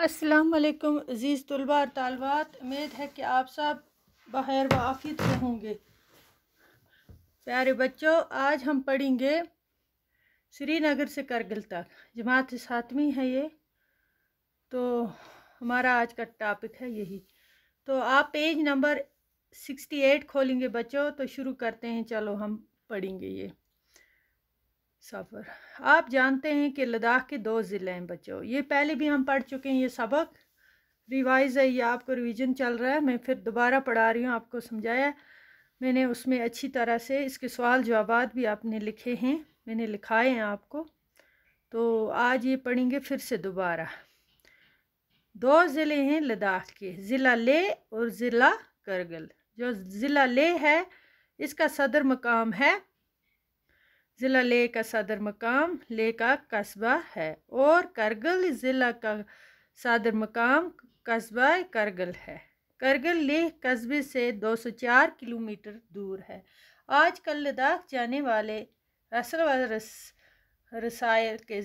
असलकम अज़ीज़ तलबा और तलबात उम्मीद है कि आप सब बाहर वाफित होंगे प्यारे बच्चों आज हम पढ़ेंगे श्रीनगर से करगिल तक जमात सातवीं है ये तो हमारा आज का टॉपिक है यही तो आप पेज नंबर सिक्सटी एट खोलेंगे बच्चों तो शुरू करते हैं चलो हम पढ़ेंगे ये सफ़र आप जानते हैं कि लद्दाख के दो ज़िले हैं बच्चों ये पहले भी हम पढ़ चुके हैं ये सबक रिवाइज़ है ये आपको रिवीजन चल रहा है मैं फिर दोबारा पढ़ा रही हूँ आपको समझाया मैंने उसमें अच्छी तरह से इसके सवाल जवाब भी आपने लिखे हैं मैंने लिखाए हैं आपको तो आज ये पढ़ेंगे फिर से दोबारा दो ज़िले हैं लद्दाख के ज़िला ले और ज़िला करगिल जो ज़िला ले है इसका सदर मकाम है ज़िला ले का सदर मकाम ले का कस्बा है और करगिल ज़िला का सदर मकाम कस्बा करगिल है करगिल लेह कस्बे से 204 किलोमीटर दूर है आजकल लद्दाख जाने वाले असल व रस रसायल के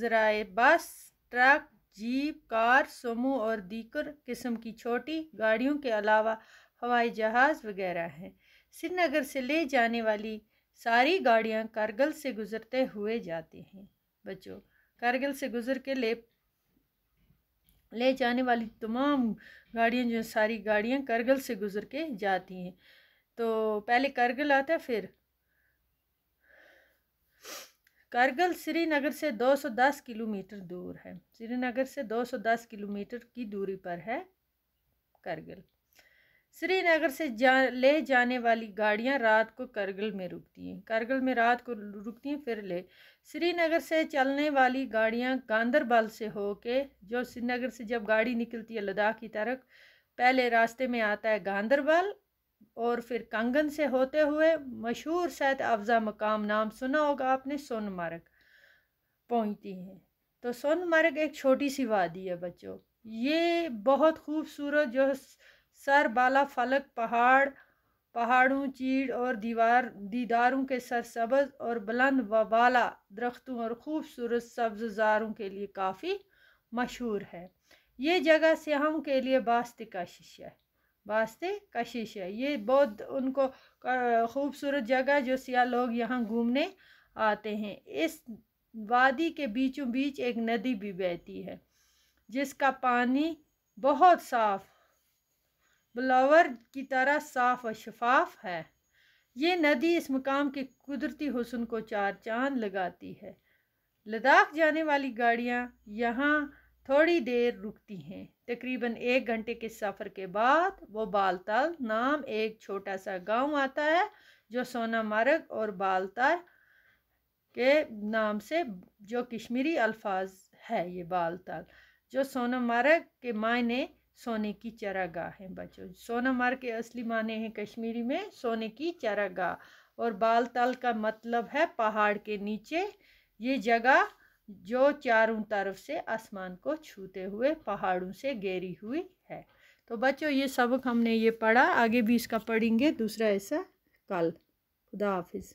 ज़राए बस ट्रक जीप कार सोमो और दीकर किस्म की छोटी गाड़ियों के अलावा हवाई जहाज़ वगैरह हैं श्रीनगर से ले जाने वाली सारी गाड़ियाँ कारगिल से गुजरते हुए जाती हैं बच्चों कारगिल से गुजर के ले ले जाने वाली तमाम गाड़ियाँ जो सारी गाड़ियाँ कारगिल से गुजर के जाती हैं तो पहले कारगिल आता है फिर कारगिल श्रीनगर से 210 किलोमीटर दूर है श्रीनगर से 210 किलोमीटर की दूरी पर है कारगिल श्रीनगर से जा ले जाने वाली गाड़ियां रात को करगिल में रुकती हैं करगिल में रात को रुकती हैं फिर ले श्रीनगर से चलने वाली गाड़ियां गांधरबल से होके जो श्रीनगर से जब गाड़ी निकलती है लद्दाख की तरफ पहले रास्ते में आता है गांधरबल और फिर कंगन से होते हुए मशहूर शायद अफजा मकाम नाम सुना होगा आपने सोनमर्ग पहुँचती हैं तो सोनमर्ग एक छोटी सी वादी है बच्चों ये बहुत खूबसूरत जो सर बाला फलक पहाड़ पहाड़ों चीड़ और दीवार दीदारों के सरसब्ज और बुलंद व बाला दरख्तों और खूबसूरत सब्जारों के लिए काफ़ी मशहूर है ये जगह सियाहों के लिए बास्त कशिश है बास्त कशिश है ये बहुत उनको खूबसूरत जगह जो सियाह लोग यहाँ घूमने आते हैं इस वादी के बीचों बीच एक नदी भी बहती है जिसका पानी बहुत साफ़ बलावर की तरह साफ व शफाफ है ये नदी इस मुकाम के कुदरती हुसन को चार चांद लगाती है लद्दाख जाने वाली गाड़ियाँ यहाँ थोड़ी देर रुकती हैं तकरीबन एक घंटे के सफ़र के बाद वो बालताल नाम एक छोटा सा गांव आता है जो सोनामर्ग और बालताल के नाम से जो कश्मीरी अल्फाज है ये बालताल जो सोनामर्ग के मायने सोने की चरागाह है बच्चों सोनामार के असली माने हैं कश्मीरी में सोने की चरागाह और बाल तल का मतलब है पहाड़ के नीचे ये जगह जो चारों तरफ से आसमान को छूते हुए पहाड़ों से घेरी हुई है तो बच्चों ये सबक हमने ये पढ़ा आगे भी इसका पढ़ेंगे दूसरा ऐसा कल खुदा हाफिज़